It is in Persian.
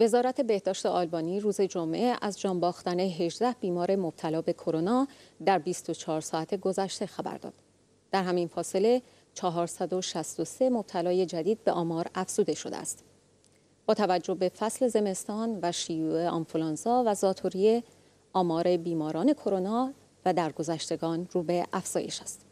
وزارت بهداشت آلبانی روز جمعه از جان باختن 18 بیمار مبتلا به کرونا در 24 ساعت گذشته خبر داد. در همین فاصله 463 مبتلای جدید به آمار افزوده شده است. با توجه به فصل زمستان و شیوع آنفولانزا و زاتوریه آمار بیماران کرونا و درگذشتگان رو به افزایش است.